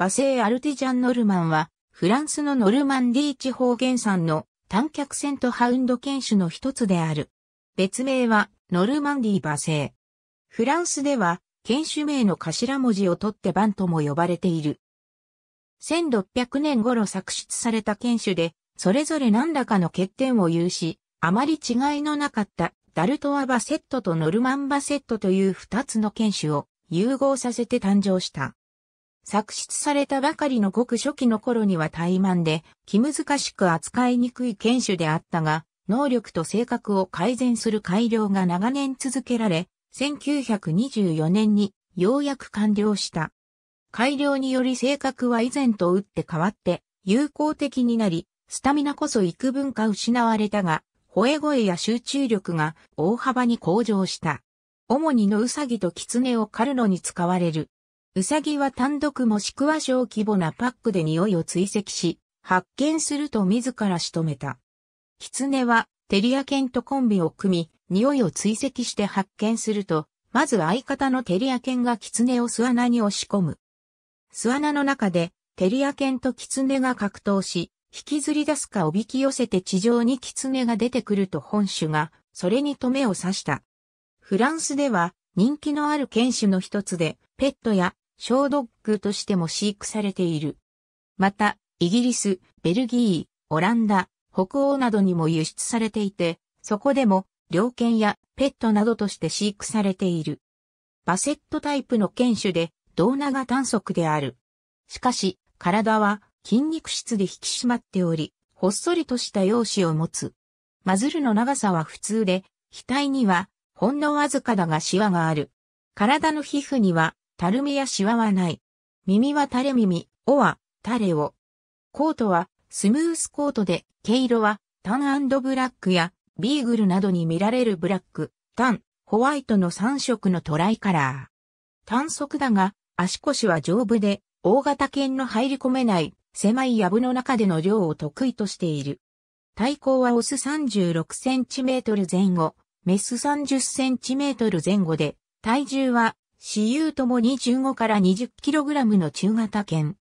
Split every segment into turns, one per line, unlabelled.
馬製アルティジャン・ノルマンは、フランスのノルマンディー地方原産の短脚線とハウンド犬種の一つである。別名は、ノルマンディー・馬セフランスでは、犬種名の頭文字を取ってバンとも呼ばれている。1600年頃作出された犬種で、それぞれ何らかの欠点を有し、あまり違いのなかったダルトア・バセットとノルマン・バセットという二つの犬種を融合させて誕生した。作出されたばかりのごく初期の頃には怠慢で、気難しく扱いにくい犬種であったが、能力と性格を改善する改良が長年続けられ、1924年にようやく完了した。改良により性格は以前と打って変わって有効的になり、スタミナこそ幾分か失われたが、吠え声や集中力が大幅に向上した。主にのウサギとキツネを狩るのに使われる。ウサギは単独もしくは小規模なパックで匂いを追跡し、発見すると自ら仕留めた。キツネは、テリア犬とコンビを組み、匂いを追跡して発見すると、まず相方のテリア犬がキツネを巣穴に押し込む。巣穴の中で、テリア犬とキツネが格闘し、引きずり出すかおびき寄せて地上にキツネが出てくると本種が、それに止めを刺した。フランスでは、人気のある犬種の一つで、ペットや小ドッグとしても飼育されている。また、イギリス、ベルギー、オランダ、北欧などにも輸出されていて、そこでも、猟犬やペットなどとして飼育されている。バセットタイプの犬種で、胴長短足である。しかし、体は筋肉質で引き締まっており、ほっそりとした容姿を持つ。マズルの長さは普通で、額には、ほんのわずかだがシワがある。体の皮膚には、たるみやしわはない。耳は垂れ耳、おは、垂れを。コートは、スムースコートで、毛色は、タンブラックや、ビーグルなどに見られるブラック、タン、ホワイトの3色のトライカラー。短足だが、足腰は丈夫で、大型犬の入り込めない、狭い藪の中での量を得意としている。体高はオス 36cm 前後、メス 30cm 前後で、体重は私有ともに15から 20kg の中型犬。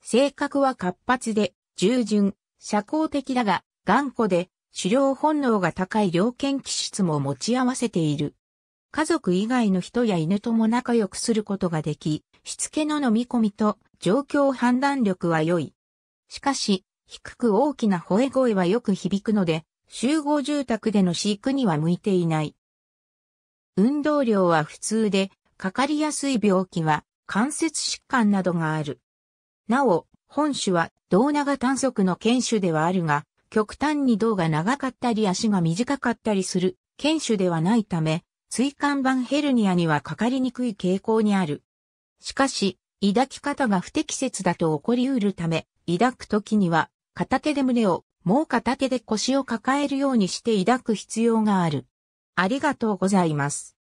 性格は活発で、従順、社交的だが、頑固で、狩猟本能が高い猟犬気質も持ち合わせている。家族以外の人や犬とも仲良くすることができ、しつけの飲み込みと状況判断力は良い。しかし、低く大きな吠え声はよく響くので、集合住宅での飼育には向いていない。運動量は普通で、かかりやすい病気は関節疾患などがある。なお、本種は胴長短足の犬種ではあるが、極端に胴が長かったり足が短かったりする犬種ではないため、椎間板ヘルニアにはかかりにくい傾向にある。しかし、抱き方が不適切だと起こりうるため、抱くときには、片手で胸を、もう片手で腰を抱えるようにして抱く必要がある。ありがとうございます。